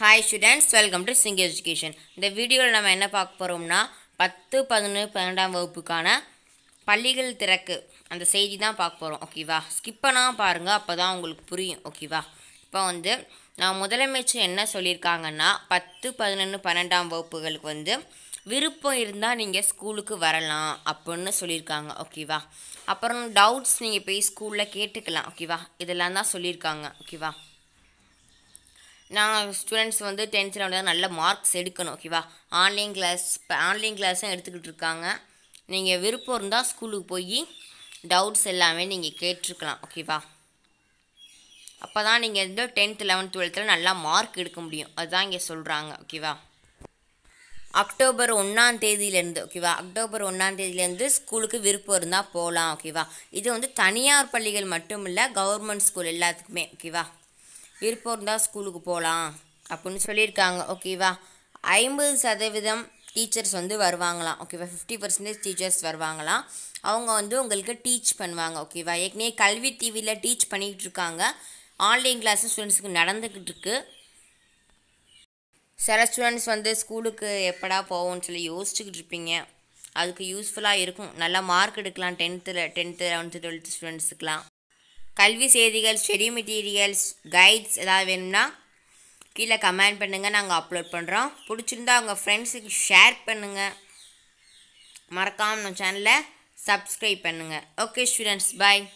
hi students welcome to சிங் education இந்த வீடியோவில் நம்ம என்ன பார்க்க போகிறோம்னா பத்து பதினொன்று பன்னெண்டாம் வகுப்புக்கான பள்ளிகள் திறக்கு அந்த செய்தி தான் பார்க்க போகிறோம் ஓகேவா ஸ்கிப் பாருங்கள் அப்போ தான் உங்களுக்கு புரியும் ஓகேவா இப்போ வந்து நான் முதலமைச்சர் என்ன சொல்லியிருக்காங்கன்னா பத்து பதினொன்று பன்னெண்டாம் வகுப்புகளுக்கு வந்து விருப்பம் இருந்தால் நீங்கள் ஸ்கூலுக்கு வரலாம் அப்படின்னு சொல்லியிருக்காங்க ஓகேவா அப்புறம் டவுட்ஸ் நீங்கள் போய் ஸ்கூலில் கேட்டுக்கலாம் ஓகேவா இதெல்லாம் தான் சொல்லியிருக்காங்க ஓகேவா நாங்கள் ஸ்டூடெண்ட்ஸ் வந்து டென்த்தில் வந்து நல்ல மார்க்ஸ் எடுக்கணும் ஓகேவா ஆன்லைன் கிளாஸ் இப்போ ஆன்லைன் கிளாஸும் எடுத்துக்கிட்டு இருக்காங்க நீங்கள் விருப்பம் இருந்தால் ஸ்கூலுக்கு போய் டவுட்ஸ் எல்லாமே நீங்கள் கேட்டிருக்கலாம் ஓகேவா அப்போ தான் நீங்கள் வந்து டென்த் லெவன்த் டுவெல்த்தில் நல்லா மார்க் எடுக்க முடியும் அதுதான் இங்கே சொல்கிறாங்க ஓகேவா அக்டோபர் ஒன்றாம் தேதியிலேருந்து ஓகேவா அக்டோபர் ஒன்றாம் தேதியிலேருந்து ஸ்கூலுக்கு விருப்பம் இருந்தால் போகலாம் ஓகேவா இது வந்து தனியார் பள்ளிகள் மட்டும் இல்லை கவர்மெண்ட் ஸ்கூல் எல்லாத்துக்குமே ஓகேவா விருப்பம் இருந்தால் ஸ்கூலுக்கு போகலாம் அப்படின்னு சொல்லியிருக்காங்க ஓகேவா ஐம்பது சதவீதம் டீச்சர்ஸ் வந்து வருவாங்களாம் ஓகேவா ஃபிஃப்டி பர்சன்டேஜ் டீச்சர்ஸ் வருவாங்களாம் அவங்க வந்து உங்களுக்கு டீச் பண்ணுவாங்க ஓகேவா ஏற்கனவே கல்வி டிவியில் டீச் பண்ணிக்கிட்டு இருக்காங்க ஆன்லைன் கிளாஸும் ஸ்டூடெண்ட்ஸுக்கு நடந்துக்கிட்டு இருக்குது சில ஸ்டூடெண்ட்ஸ் வந்து ஸ்கூலுக்கு எப்படா போவோம்னு சொல்லி யோசிச்சுக்கிட்டு இருப்பீங்க அதுக்கு யூஸ்ஃபுல்லாக இருக்கும் நல்லா மார்க் எடுக்கலாம் டென்த்தில் டென்த்து லெவன்த்து டுவெல்த்து ஸ்டூடெண்ட்ஸுக்கெலாம் கல்வி செய்திகள் ஸ்டடி மெட்டீரியல்ஸ் கைட்ஸ் ஏதாவது வேணும்னா கீழே கமெண்ட் பண்ணுங்கள் நாங்கள் அப்லோட் பண்ணுறோம் பிடிச்சிருந்தா உங்கள் ஃப்ரெண்ட்ஸுக்கு ஷேர் பண்ணுங்கள் மறக்காமல் நம்ம சேனலை சப்ஸ்கிரைப் பண்ணுங்கள் ஓகே ஸ்டூடெண்ட்ஸ் பாய்